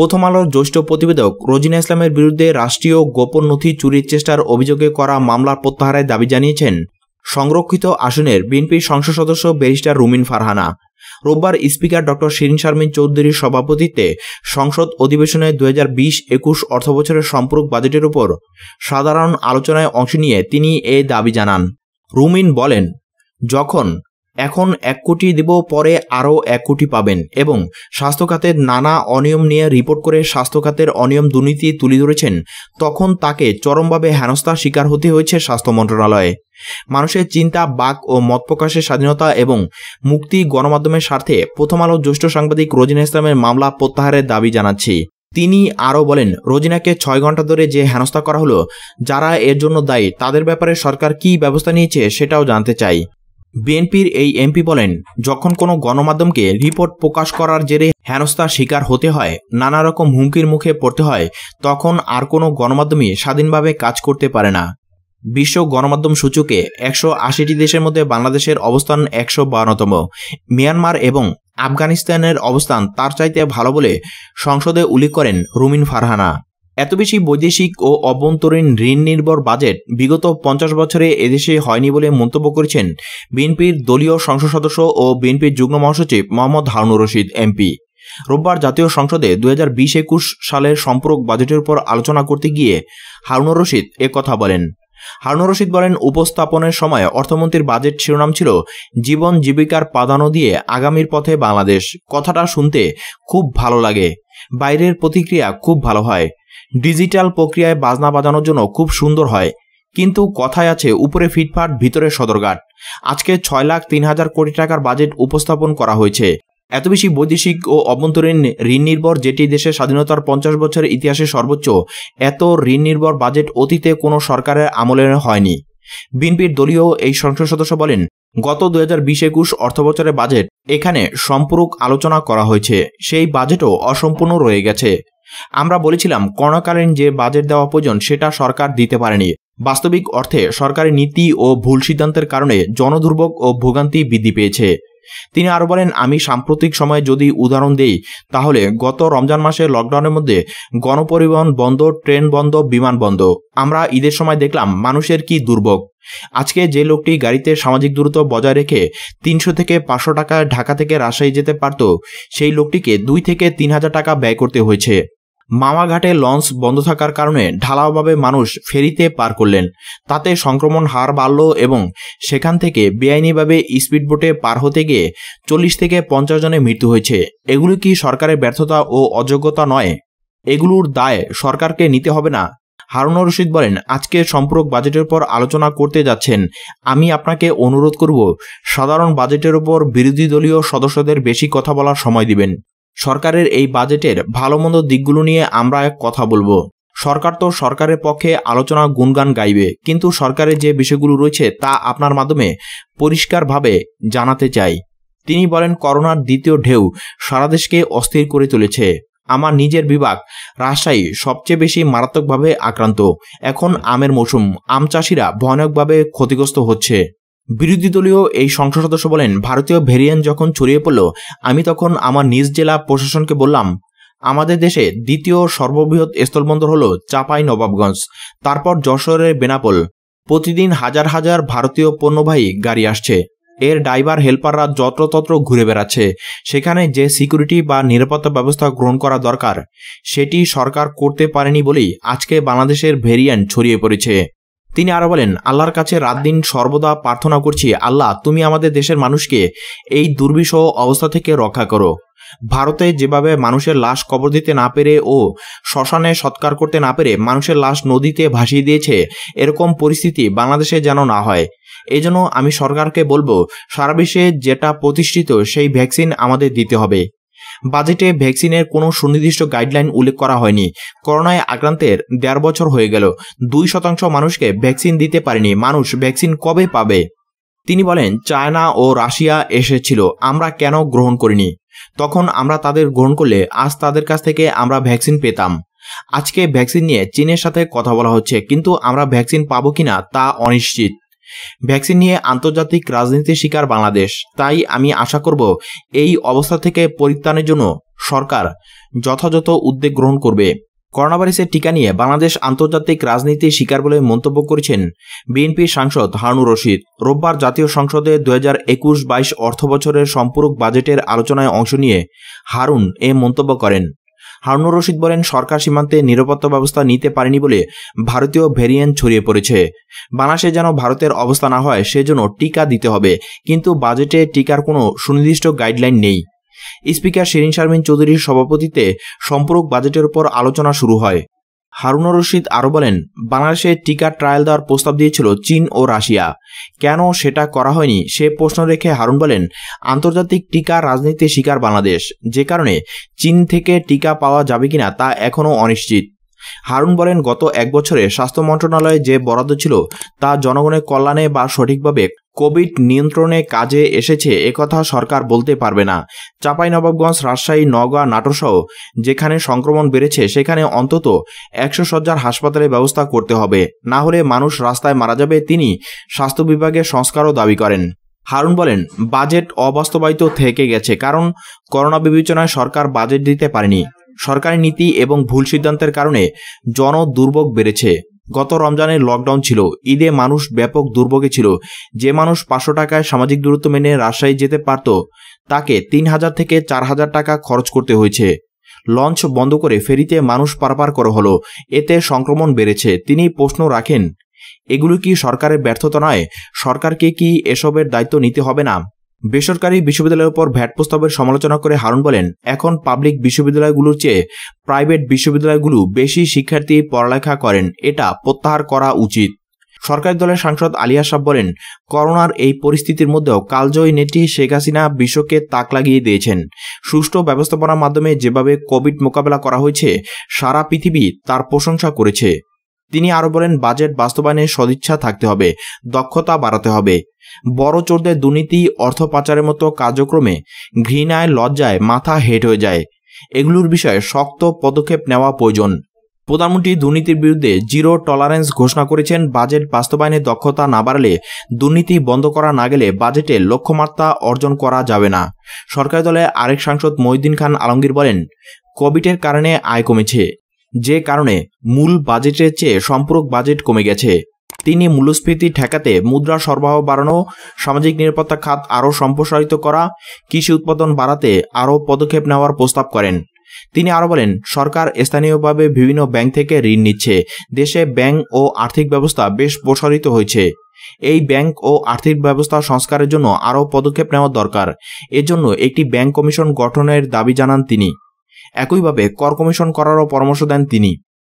প্রথম আলোর জ্যেষ্ঠ প্রতিবেদক রোজিনা ইসলামের বিরুদ্ধে রাষ্ট্রীয় গোপন নথি চুরির চেষ্টার অভিযোগে করা মামলার প্রত্যাহারের দাবি জানিয়েছেন সংরক্ষিত আসনের বিএনপি সংসদ সদস্য ব্যারিস্টার রুমিন ফারহানা রোববার স্পিকার ডক্টর শিরিন শারমিন চৌধুরীর সভাপতিত্বে সংসদ অধিবেশনে দু হাজার বিশ একুশ অর্থবছরের সম্পূরক বাজেটের উপর সাধারণ আলোচনায় অংশ নিয়ে তিনি এ দাবি জানান রুমিন বলেন যখন এখন এক কোটি দেব পরে আরও এক কোটি পাবেন এবং স্বাস্থ্যখাতের নানা অনিয়ম নিয়ে রিপোর্ট করে স্বাস্থ্যখাতের অনিয়ম দুর্নীতি তুলে ধরেছেন তখন তাকে চরমভাবে হেনস্থার শিকার হতে হয়েছে স্বাস্থ্য মন্ত্রণালয়ে মানুষের চিন্তা বাক ও মত প্রকাশের স্বাধীনতা এবং মুক্তি গণমাধ্যমের স্বার্থে প্রথম আলো জ্যেষ্ঠ সাংবাদিক রোজিনা ইসলামের মামলা প্রত্যাহারের দাবি জানাচ্ছি তিনি আরও বলেন রোজিনাকে ছয় ঘন্টা ধরে যে হেনস্থা করা হলো যারা এর জন্য দায়ী তাদের ব্যাপারে সরকার কি ব্যবস্থা নিয়েছে সেটাও জানতে চাই বিএনপির এই এমপি বলেন যখন কোনো গণমাধ্যমকে রিপোর্ট প্রকাশ করার জেরে হেনস্থার শিকার হতে হয় নানা রকম হুমকির মুখে পড়তে হয় তখন আর কোনো গণমাধ্যমই স্বাধীনভাবে কাজ করতে পারে না বিশ্ব গণমাধ্যম সূচকে একশো আশিটি দেশের মধ্যে বাংলাদেশের অবস্থান একশো বারোতম মিয়ানমার এবং আফগানিস্তানের অবস্থান তার চাইতে ভালো বলে সংসদে উল্লেখ করেন রুমিন ফারহানা এত বেশি বৈদেশিক ও অভ্যন্তরীণ ঋণ নির্ভর বাজেট বিগত পঞ্চাশ বছরে এদেশে হয়নি বলে মন্তব্য করেছেন বিএনপির দলীয় সংসদ সদস্য ও বিএনপির যুগ্ম মহাসচিব মোহাম্মদ হারুন রশিদ এমপি রোববার জাতীয় সংসদে দুই হাজার একুশ সালের সম্পূরক বাজেটের উপর আলোচনা করতে গিয়ে হারুন রশিদ কথা বলেন হারুন রশিদ বলেন উপস্থাপনের সময় অর্থমন্ত্রীর বাজেট শিরোনাম ছিল জীবন জীবিকার প্রাধান্য দিয়ে আগামীর পথে বাংলাদেশ কথাটা শুনতে খুব ভালো লাগে বাইরের প্রতিক্রিয়া খুব ভালো হয় ডিজিটাল প্রক্রিয়ায় বাজনা বাজানোর জন্য খুব সুন্দর হয় কিন্তু কথায় আছে উপরে ফিটফাট ভিতরে সদরঘাট আজকে ছয় লাখ তিন হাজার কোটি টাকার বাজেট উপস্থাপন করা হয়েছে এত বেশি বৈদেশিক ও অভ্যন্তরীণ ঋণ নির্ভর যেটি দেশের স্বাধীনতার পঞ্চাশ বছরের ইতিহাসে সর্বোচ্চ এত ঋণ নির্ভর বাজেট অতীতে কোনো সরকারের আমলে হয়নি বিএনপির দলীয় এই সংসদ সদস্য বলেন গত দু হাজার বিশ একুশ অর্থবছরের বাজেট এখানে সম্পূরক আলোচনা করা হয়েছে সেই বাজেটও অসম্পূর্ণ রয়ে গেছে আমরা বলেছিলাম করোনাকালীন যে বাজেট দেওয়া প্রয়োজন সেটা সরকার দিতে পারেনি বাস্তবিক অর্থে সরকারি নীতি ও ভুল সিদ্ধান্তের কারণে জনদুর্ভোগ ও ভোগান্তি বৃদ্ধি পেয়েছে তিনি আরও বলেন আমি সাম্প্রতিক সময়ে যদি উদাহরণ দেই তাহলে গত রমজান মাসে লকডাউনের মধ্যে গণপরিবহন বন্ধ ট্রেন বন্ধ বিমান বন্ধ আমরা ঈদের সময় দেখলাম মানুষের কি দুর্ভোগ আজকে যে লোকটি গাড়িতে সামাজিক দূরত্ব বজায় রেখে তিনশো থেকে পাঁচশো টাকা ঢাকা থেকে রাজশাহী যেতে পারত সেই লোকটিকে দুই থেকে তিন হাজার টাকা ব্যয় করতে হয়েছে মামাঘাটে লঞ্চ বন্ধ থাকার কারণে ঢালাওভাবে মানুষ ফেরিতে পার করলেন তাতে সংক্রমণ হার বাড়ল এবং সেখান থেকে বেআইনিভাবে স্পিডবোটে পার হতে গিয়ে চল্লিশ থেকে পঞ্চাশ জনের মৃত্যু হয়েছে এগুলি কি সরকারের ব্যর্থতা ও অযোগ্যতা নয় এগুলোর দায় সরকারকে নিতে হবে না হারুন রশিদ বলেন আজকে সম্পূরক বাজেটের উপর আলোচনা করতে যাচ্ছেন আমি আপনাকে অনুরোধ করব সাধারণ বাজেটের উপর বিরোধী দলীয় সদস্যদের বেশি কথা বলার সময় দিবেন সরকারের এই বাজেটের ভালো মন্দ দিকগুলো নিয়ে আমরা এক কথা বলবো সরকার তো সরকারের পক্ষে আলোচনা গুণগান গাইবে কিন্তু সরকারের যে বিষয়গুলো রয়েছে তা আপনার মাধ্যমে পরিষ্কারভাবে জানাতে চাই তিনি বলেন করোনার দ্বিতীয় ঢেউ সারা দেশকে অস্থির করে তুলেছে আমার নিজের বিভাগ রাজশাহী সবচেয়ে বেশি মারাত্মকভাবে আক্রান্ত এখন আমের মৌসুম আম চাষিরা ভয়ানকভাবে ক্ষতিগ্রস্ত হচ্ছে বিরোধী দলীয় এই সংসদ সদস্য বলেন ভারতীয় ভেরিয়েন্ট যখন ছড়িয়ে পড়ল আমি তখন আমার নিজ জেলা প্রশাসনকে বললাম আমাদের দেশে দ্বিতীয় সর্ববৃহৎ স্থলবন্দর হল চাপাই নবাবগঞ্জ তারপর যশোরের বেনাপোল প্রতিদিন হাজার হাজার ভারতীয় পণ্যবাহী গাড়ি আসছে এর ড্রাইভার হেল্পাররা যত্রতত্র ঘুরে বেড়াচ্ছে সেখানে যে সিকিউরিটি বা নিরাপত্তা ব্যবস্থা গ্রহণ করা দরকার সেটি সরকার করতে পারেনি বলেই আজকে বাংলাদেশের ভেরিয়েন্ট ছড়িয়ে পড়েছে তিনি আরো বলেন আল্লাহর কাছে রাত দিন সর্বদা প্রার্থনা করছি আল্লাহ তুমি আমাদের দেশের মানুষকে এই দুর্বিষহ অবস্থা থেকে রক্ষা করো ভারতে যেভাবে মানুষের লাশ কবর দিতে না পেরে ও শ্মশানে সৎকার করতে না পেরে মানুষের লাশ নদীতে ভাসিয়ে দিয়েছে এরকম পরিস্থিতি বাংলাদেশে যেন না হয় এই জন্য আমি সরকারকে বলবো সারা বিশ্বে যেটা প্রতিষ্ঠিত সেই ভ্যাকসিন আমাদের দিতে হবে বাজেটে ভ্যাকসিনের কোনো সুনির্দিষ্ট গাইডলাইন উল্লেখ করা হয়নি করোনায় আক্রান্তের দেড় বছর হয়ে গেল দুই শতাংশ মানুষকে ভ্যাকসিন দিতে পারেনি মানুষ ভ্যাকসিন কবে পাবে তিনি বলেন চায়না ও রাশিয়া এসেছিল আমরা কেন গ্রহণ করিনি তখন আমরা তাদের গ্রহণ করলে আজ তাদের কাছ থেকে আমরা ভ্যাকসিন পেতাম আজকে ভ্যাকসিন নিয়ে চীনের সাথে কথা বলা হচ্ছে কিন্তু আমরা ভ্যাকসিন পাবো কিনা তা অনিশ্চিত ভ্যাকসিন নিয়ে আন্তর্জাতিক রাজনীতির শিকার বাংলাদেশ তাই আমি আশা করব এই অবস্থা থেকে পরিত্রাণের জন্য সরকার যথাযথ উদ্যোগ গ্রহণ করবে করোনাভাইরাসের টিকা নিয়ে বাংলাদেশ আন্তর্জাতিক রাজনীতির শিকার বলে মন্তব্য করেছেন বিএনপি সাংসদ হারুন রশিদ রোববার জাতীয় সংসদে দু হাজার একুশ বাইশ অর্থ বছরের সম্পূরক বাজেটের আলোচনায় অংশ নিয়ে হারুন এ মন্তব্য করেন হারুনুর রশিদ বলেন সরকার সীমান্তে নিরাপত্তা ব্যবস্থা নিতে পারেনি বলে ভারতীয় ভেরিয়েন্ট ছড়িয়ে পড়েছে বানাসে যেন ভারতের অবস্থা না হয় সেজন্য টিকা দিতে হবে কিন্তু বাজেটে টিকার কোনো সুনির্দিষ্ট গাইডলাইন নেই স্পিকার শিরিন শারমিন চৌধুরীর সভাপতিতে সম্পূরক বাজেটের উপর আলোচনা শুরু হয় হারুনা রশিদ আরও বলেন বাংলাদেশে টিকা ট্রায়াল দেওয়ার প্রস্তাব দিয়েছিল চীন ও রাশিয়া কেন সেটা করা হয়নি সে প্রশ্ন রেখে হারুন বলেন আন্তর্জাতিক টিকা রাজনীতির শিকার বাংলাদেশ যে কারণে চীন থেকে টিকা পাওয়া যাবে কিনা তা এখনও অনিশ্চিত হারুন বলেন গত এক বছরে স্বাস্থ্য মন্ত্রণালয়ে যে বরাদ্দ ছিল তা জনগণের কল্যাণে বা সঠিকভাবে কোভিড নিয়ন্ত্রণে কাজে এসেছে একথা সরকার বলতে পারবে না চাঁপাইনবাবগঞ্জ রাজশাহী নওগাঁ নাটোরসহ যেখানে সংক্রমণ বেড়েছে সেখানে অন্তত একশো শয্যার হাসপাতালে ব্যবস্থা করতে হবে না হলে মানুষ রাস্তায় মারা যাবে তিনি স্বাস্থ্য বিভাগের সংস্কারও দাবি করেন হারুন বলেন বাজেট অবাস্তবায়িত থেকে গেছে কারণ করোনা বিবেচনায় সরকার বাজেট দিতে পারেনি সরকারি নীতি এবং ভুল সিদ্ধান্তের কারণে জন দুর্ভোগ বেড়েছে গত রমজানে লকডাউন ছিল ঈদে মানুষ ব্যাপক দুর্ভোগে ছিল যে মানুষ পাঁচশো টাকায় সামাজিক দূরত্ব মেনে রাজশাহী যেতে পারত তাকে তিন হাজার থেকে চার হাজার টাকা খরচ করতে হয়েছে লঞ্চ বন্ধ করে ফেরিতে মানুষ পারাপার করা হলো এতে সংক্রমণ বেড়েছে তিনি প্রশ্ন রাখেন এগুলো কি সরকারের ব্যর্থতা নয় সরকারকে কি এসবের দায়িত্ব নিতে হবে না বেসরকারি বিশ্ববিদ্যালয়ের উপর ভ্যাট প্রস্তাবের সমালোচনা করে হারুন বলেন এখন পাবলিক বিশ্ববিদ্যালয়গুলোর চেয়ে প্রাইভেট বিশ্ববিদ্যালয়গুলো বেশি শিক্ষার্থী পড়ালেখা করেন এটা প্রত্যাহার করা উচিত সরকারি দলের সাংসদ আলিয়া সাহ বলেন করোনার এই পরিস্থিতির মধ্যেও কালজয়ী নেত্রী শেখ হাসিনা বিশ্বকে তাক লাগিয়ে দিয়েছেন সুষ্ঠু ব্যবস্থাপনার মাধ্যমে যেভাবে কোভিড মোকাবেলা করা হয়েছে সারা পৃথিবী তার প্রশংসা করেছে তিনি আরও বলেন বাজেট বাস্তবায়নে সদিচ্ছা থাকতে হবে দক্ষতা বাড়াতে হবে বড় চোরদের দুর্নীতি অর্থ পাচারের মতো কার্যক্রমে ঘৃণায় লজ্জায় মাথা হেট হয়ে যায় এগুলোর বিষয়ে শক্ত পদক্ষেপ নেওয়া প্রয়োজন প্রধানমন্ত্রী দুর্নীতির বিরুদ্ধে জিরো টলারেন্স ঘোষণা করেছেন বাজেট বাস্তবায়নে দক্ষতা না বাড়লে দুর্নীতি বন্ধ করা না গেলে বাজেটে লক্ষ্যমাত্রা অর্জন করা যাবে না সরকারি দলে আরেক সাংসদ মহিদ্দিন খান আলমগীর বলেন কোভিডের কারণে আয় কমেছে যে কারণে মূল বাজেটের চেয়ে সম্পূরক বাজেট কমে গেছে তিনি মূল্যস্ফীতি ঠেকাতে মুদ্রা সরবরাহ বাড়ানো সামাজিক নিরাপত্তা খাত আরও সম্প্রসারিত করা কৃষি উৎপাদন বাড়াতে আরও পদক্ষেপ নেওয়ার প্রস্তাব করেন তিনি আরও বলেন সরকার স্থানীয়ভাবে বিভিন্ন ব্যাংক থেকে ঋণ নিচ্ছে দেশে ব্যাংক ও আর্থিক ব্যবস্থা বেশ প্রসারিত হয়েছে এই ব্যাংক ও আর্থিক ব্যবস্থা সংস্কারের জন্য আরও পদক্ষেপ নেওয়া দরকার এজন্য একটি ব্যাংক কমিশন গঠনের দাবি জানান তিনি একইভাবে কর কমিশন করারও পরামর্শ দেন তিনি